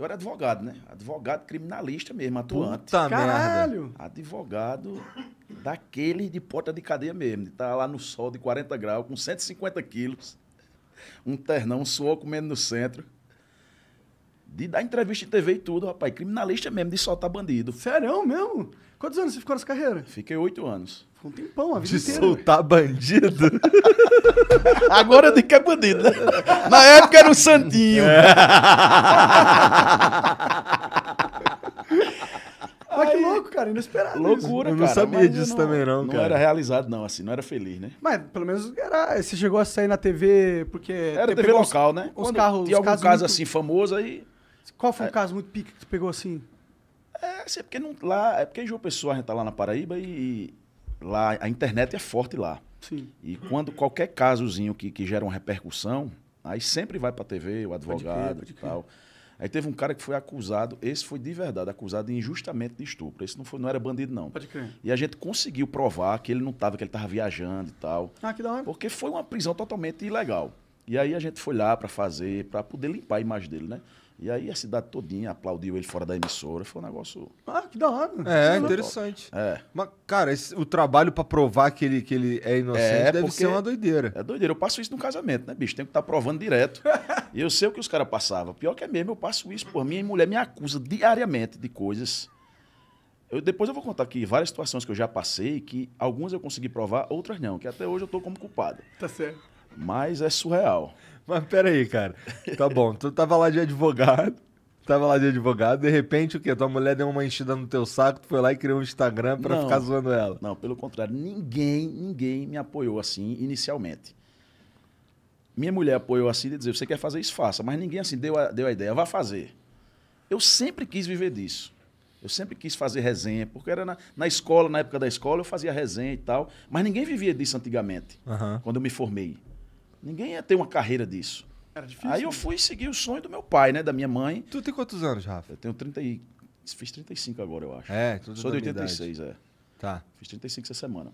Eu era advogado, né? Advogado criminalista mesmo, atuante. Puta Caralho! Merda. Advogado daquele de porta de cadeia mesmo. De tá estar lá no sol de 40 graus, com 150 quilos. Um ternão, um suor comendo no centro. De dar entrevista em TV e tudo, rapaz. Criminalista mesmo, de soltar bandido. Serão mesmo? Quantos anos você ficou nessa carreira? Fiquei oito anos. Ficou um tempão, a vida De inteira. soltar bandido? Agora tem que é bandido, né? Na época era um santinho. É. Mas que louco, cara, inesperado. Loucura, isso. cara. Eu não sabia disso não, é- também, não, não cara. Não era realizado, não, assim, não era feliz, né? Mas pelo menos era. Você chegou a sair na TV porque. Era TV local, os, né? Os Quando carros. Tinha algum caso muito... assim famoso aí. Qual foi é. um caso muito pique que você pegou assim? Assim, é porque não, lá, é porque João Pessoa, a gente tá lá na Paraíba e, e lá a internet é forte lá. Sim. E quando qualquer casozinho que, que gera uma repercussão, aí sempre vai pra TV, o advogado crer, e tal. Aí teve um cara que foi acusado, esse foi de verdade, acusado injustamente de estupro. Esse não, foi, não era bandido, não. Pode crer. E a gente conseguiu provar que ele não estava, que ele estava viajando e tal. Ah, que da hora. Porque foi uma prisão totalmente ilegal. E aí a gente foi lá para fazer, para poder limpar a imagem dele, né? E aí a cidade todinha aplaudiu ele fora da emissora. Foi um negócio. Ah, que da hora. É, né? interessante. É. Mas, cara, esse, o trabalho para provar que ele, que ele é inocente é, deve ser uma doideira. É doideira. Eu passo isso no casamento, né, bicho? Tem que estar tá provando direto. e eu sei o que os caras passavam. Pior que é mesmo, eu passo isso por mim e mulher me acusa diariamente de coisas. Eu, depois eu vou contar aqui várias situações que eu já passei, que algumas eu consegui provar, outras não, que até hoje eu tô como culpado. Tá certo. Mas é surreal. Mas peraí, cara. Tá bom, tu tava lá de advogado, tava lá de advogado, de repente o quê? Tua mulher deu uma enchida no teu saco, tu foi lá e criou um Instagram pra não, ficar zoando ela. Não, pelo contrário, ninguém, ninguém me apoiou assim inicialmente. Minha mulher apoiou assim de dizer, você quer fazer isso, faça. Mas ninguém assim deu a, deu a ideia, vá fazer. Eu sempre quis viver disso. Eu sempre quis fazer resenha, porque era na, na, escola, na época da escola, eu fazia resenha e tal. Mas ninguém vivia disso antigamente, uhum. quando eu me formei. Ninguém ia ter uma carreira disso. Era difícil. Aí eu né? fui seguir o sonho do meu pai, né? Da minha mãe. Tu tem quantos anos, Rafa? Eu tenho 30 e... Fiz 35 agora, eu acho. É, tudo Sou de 86, idade. é. Tá. Fiz 35 essa semana.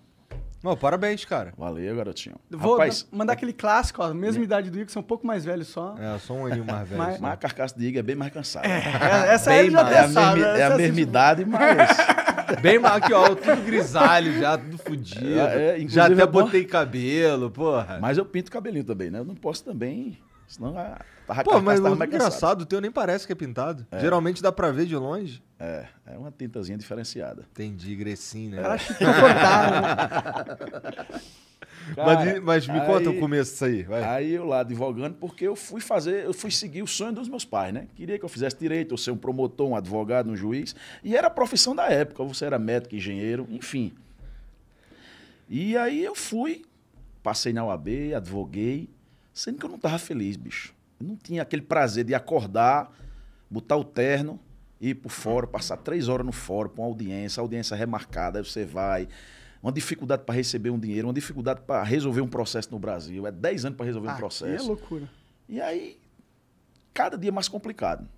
Não, parabéns, cara. Valeu, garotinho. Vou Rapaz, mandar aquele clássico, ó, mesma idade do Igor, é um pouco mais velho só. É, eu sou um aninho mais velho. mas, mas a carcaça do Igor é bem mais cansada. É, essa bem mais, é, a, sabe, né? é a mesma assim- idade, mas... Bem mal aqui, ó, tudo grisalho já, tudo fodido. É, é, já até é botei cabelo, porra. Mas eu pinto cabelinho também, né? Eu não posso também. Senão a tarra Pô, mas muito tá engraçado, o teu nem parece que é pintado. É. Geralmente dá pra ver de longe. É, é uma tintazinha diferenciada. Entendi, Grecinho, né? É. que tô é cortado Cara, mas, mas, me aí, conta o começo disso aí. Vai. Aí eu lá advogando, porque eu fui fazer, eu fui seguir o sonho dos meus pais, né? Queria que eu fizesse direito, eu ser um promotor, um advogado, um juiz. E era a profissão da época. Você era médico, engenheiro, enfim. E aí eu fui, passei na UAB, advoguei, sendo que eu não estava feliz, bicho. Eu não tinha aquele prazer de acordar, botar o terno, ir pro fórum, passar três horas no fórum, pra uma audiência, audiência remarcada, aí você vai uma dificuldade para receber um dinheiro, uma dificuldade para resolver um processo no Brasil. É 10 anos para resolver ah, um é processo. Que é loucura. E aí, cada dia é mais complicado.